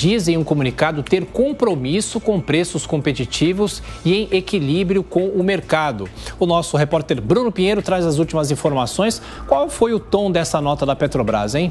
diz em um comunicado ter compromisso com preços competitivos e em equilíbrio com o mercado. O nosso repórter Bruno Pinheiro traz as últimas informações. Qual foi o tom dessa nota da Petrobras, hein?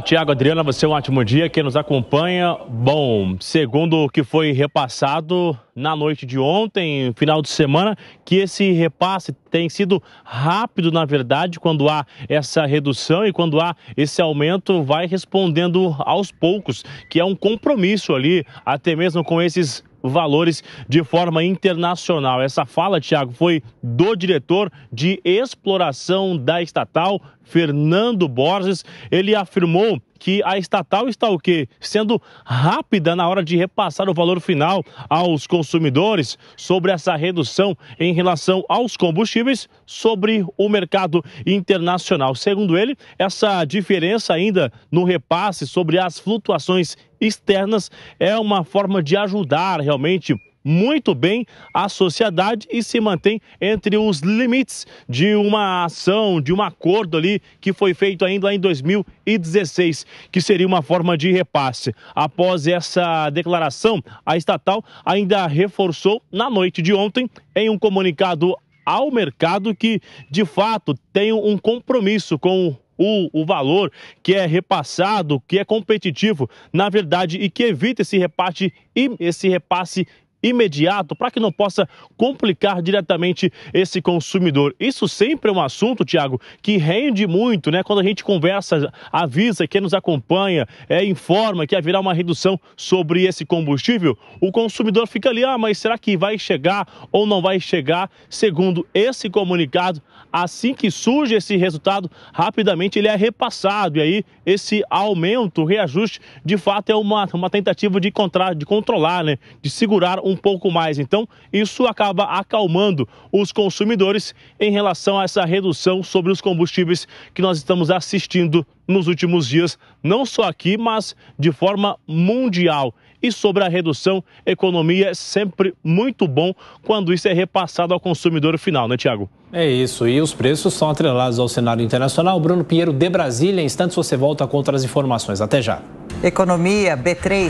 Tiago, Adriana, você é um ótimo dia. Quem nos acompanha, bom, segundo o que foi repassado na noite de ontem, final de semana, que esse repasse tem sido rápido, na verdade, quando há essa redução e quando há esse aumento, vai respondendo aos poucos, que é um compromisso ali, até mesmo com esses valores de forma internacional. Essa fala, Tiago, foi do diretor de exploração da estatal, Fernando Borges. Ele afirmou que a estatal está o quê? Sendo rápida na hora de repassar o valor final aos consumidores sobre essa redução em relação aos combustíveis sobre o mercado internacional. Segundo ele, essa diferença ainda no repasse sobre as flutuações externas é uma forma de ajudar realmente muito bem a sociedade e se mantém entre os limites de uma ação, de um acordo ali que foi feito ainda em 2016, que seria uma forma de repasse. Após essa declaração, a estatal ainda reforçou na noite de ontem em um comunicado ao mercado que de fato tem um compromisso com o, o, valor que é repassado, que é competitivo, na verdade, e que evita esse esse repasse imediato para que não possa complicar diretamente esse consumidor. Isso sempre é um assunto, Tiago, que rende muito, né? Quando a gente conversa, avisa quem nos acompanha, é, informa que haverá uma redução sobre esse combustível, o consumidor fica ali, ah, mas será que vai chegar ou não vai chegar? Segundo esse comunicado, assim que surge esse resultado, rapidamente ele é repassado e aí esse aumento, reajuste, de fato é uma, uma tentativa de, de controlar, né? De segurar um pouco mais. Então, isso acaba acalmando os consumidores em relação a essa redução sobre os combustíveis que nós estamos assistindo nos últimos dias, não só aqui, mas de forma mundial. E sobre a redução, economia é sempre muito bom quando isso é repassado ao consumidor final, né, Tiago? É isso, e os preços são atrelados ao cenário internacional. Bruno Pinheiro, de Brasília, em instantes você volta com outras informações. Até já. Economia B3.